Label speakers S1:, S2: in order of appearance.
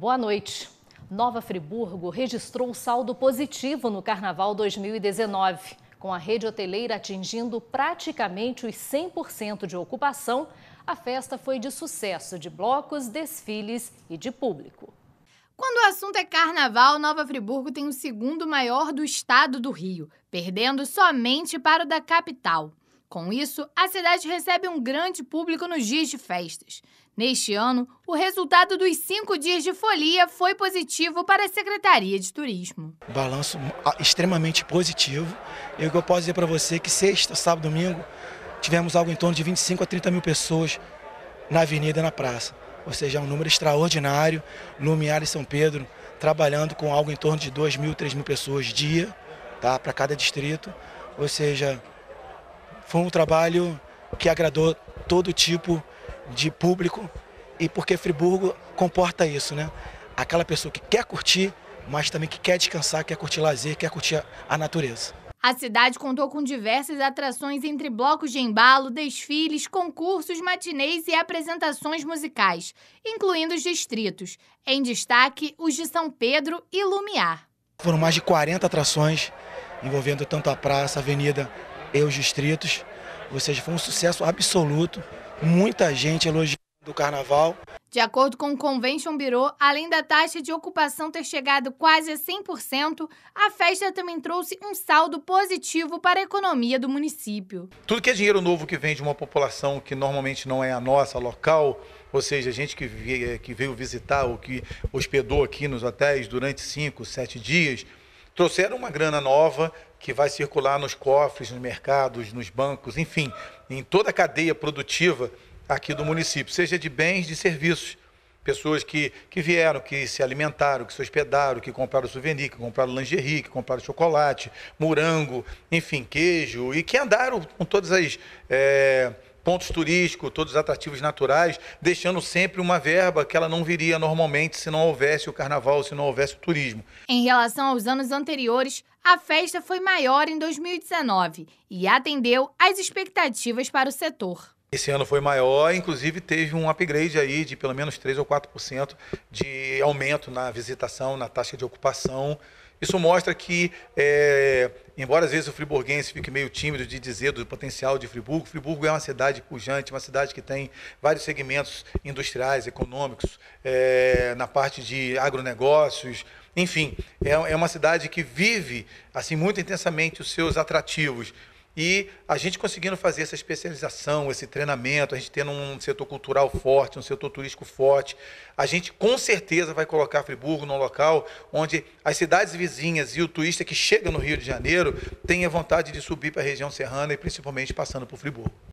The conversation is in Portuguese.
S1: Boa noite. Nova Friburgo registrou saldo positivo no Carnaval 2019, com a rede hoteleira atingindo praticamente os 100% de ocupação. A festa foi de sucesso de blocos, desfiles e de público. Quando o assunto é carnaval, Nova Friburgo tem o segundo maior do estado do Rio, perdendo somente para o da capital. Com isso, a cidade recebe um grande público nos dias de festas. Neste ano, o resultado dos cinco dias de folia foi positivo para a Secretaria de Turismo.
S2: Balanço ah, extremamente positivo. E o que eu posso dizer para você é que sexta, sábado, domingo, tivemos algo em torno de 25 a 30 mil pessoas na avenida, na praça. Ou seja, é um número extraordinário. Lumiar e São Pedro trabalhando com algo em torno de 2 mil, 3 mil pessoas dia, tá? para cada distrito. Ou seja, foi um trabalho que agradou todo tipo de público e porque Friburgo comporta isso, né? Aquela pessoa que quer curtir, mas também que quer descansar, quer curtir lazer, quer curtir a natureza.
S1: A cidade contou com diversas atrações entre blocos de embalo, desfiles, concursos, matinês e apresentações musicais, incluindo os distritos. Em destaque, os de São Pedro e Lumiar.
S2: Foram mais de 40 atrações envolvendo tanto a praça, a avenida, e os distritos. Ou seja, foi um sucesso absoluto, muita gente elogiando o carnaval.
S1: De acordo com o Convention Bureau, além da taxa de ocupação ter chegado quase a 100%, a festa também trouxe um saldo positivo para a economia do município.
S3: Tudo que é dinheiro novo que vem de uma população que normalmente não é a nossa, local, ou seja, gente que veio, que veio visitar ou que hospedou aqui nos hotéis durante cinco, sete dias, trouxeram uma grana nova que vai circular nos cofres, nos mercados, nos bancos, enfim, em toda a cadeia produtiva aqui do município, seja de bens, de serviços. Pessoas que, que vieram, que se alimentaram, que se hospedaram, que compraram souvenir, que compraram lingerie, que compraram chocolate, morango, enfim, queijo, e que andaram com todas as. É, pontos turísticos, todos os atrativos naturais, deixando sempre uma verba que ela não viria normalmente se não houvesse o carnaval, se não houvesse o turismo.
S1: Em relação aos anos anteriores, a festa foi maior em 2019 e atendeu às expectativas para o setor.
S3: Esse ano foi maior, inclusive teve um upgrade aí de pelo menos 3 ou 4% de aumento na visitação, na taxa de ocupação. Isso mostra que, é, embora às vezes o friburguense fique meio tímido de dizer do potencial de Friburgo, Friburgo é uma cidade pujante, uma cidade que tem vários segmentos industriais, econômicos, é, na parte de agronegócios, enfim, é, é uma cidade que vive assim muito intensamente os seus atrativos. E a gente conseguindo fazer essa especialização, esse treinamento, a gente tendo um setor cultural forte, um setor turístico forte, a gente com certeza vai colocar Friburgo num local onde as cidades vizinhas e o turista que chega no Rio de Janeiro tenha vontade de subir para a região serrana e principalmente passando por Friburgo.